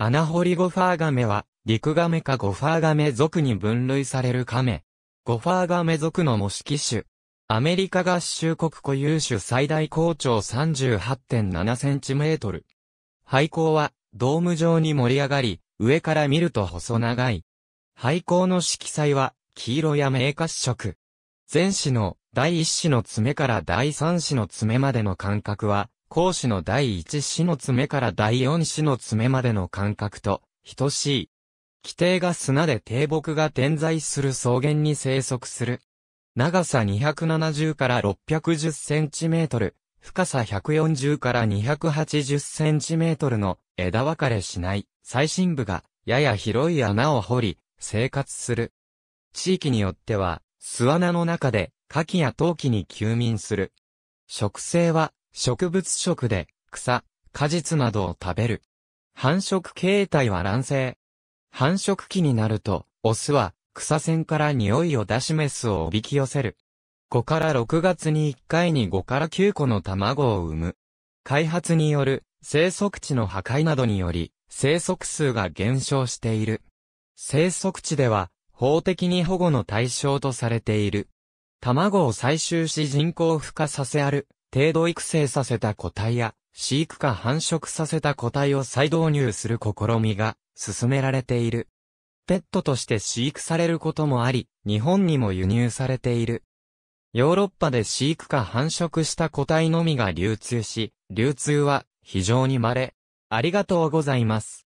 アナホリゴファーガメは、リクガメかゴファーガメ属に分類されるカメ。ゴファーガメ属の模式種。アメリカ合衆国固有種最大高長3 8 7トル。廃校は、ドーム状に盛り上がり、上から見ると細長い。廃校の色彩は、黄色や明褐色。前肢の第一子の爪から第三子の爪までの間隔は孔子の第一子の爪から第四子の爪までの間隔と、等しい。規定が砂で低木が点在する草原に生息する。長さ270から610センチメートル、深さ140から280センチメートルの枝分かれしない最深部がやや広い穴を掘り生活する。地域によっては巣穴の中で夏季や冬季に休眠する。植生は植物食で、草、果実などを食べる。繁殖形態は卵性。繁殖期になると、オスは草線から匂いを出しメスをおびき寄せる。5から6月に1回に5から9個の卵を産む。開発による生息地の破壊などにより、生息数が減少している。生息地では、法的に保護の対象とされている。卵を採集し人口を孵化させある。程度育成させた個体や、飼育下繁殖させた個体を再導入する試みが進められている。ペットとして飼育されることもあり、日本にも輸入されている。ヨーロッパで飼育下繁殖した個体のみが流通し、流通は非常に稀。ありがとうございます。